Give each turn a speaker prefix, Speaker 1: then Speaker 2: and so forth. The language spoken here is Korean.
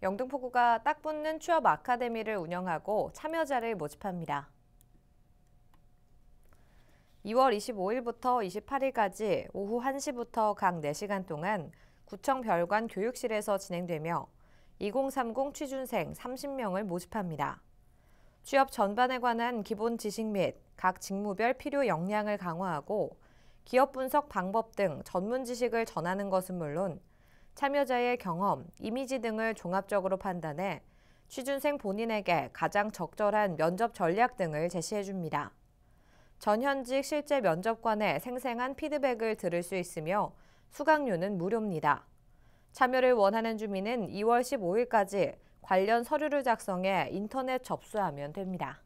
Speaker 1: 영등포구가 딱 붙는 취업 아카데미를 운영하고 참여자를 모집합니다. 2월 25일부터 28일까지 오후 1시부터 각 4시간 동안 구청 별관 교육실에서 진행되며 2030 취준생 30명을 모집합니다. 취업 전반에 관한 기본 지식 및 각 직무별 필요 역량을 강화하고 기업 분석 방법 등 전문 지식을 전하는 것은 물론 참여자의 경험, 이미지 등을 종합적으로 판단해 취준생 본인에게 가장 적절한 면접 전략 등을 제시해 줍니다. 전현직 실제 면접관의 생생한 피드백을 들을 수 있으며 수강료는 무료입니다. 참여를 원하는 주민은 2월 15일까지 관련 서류를 작성해 인터넷 접수하면 됩니다.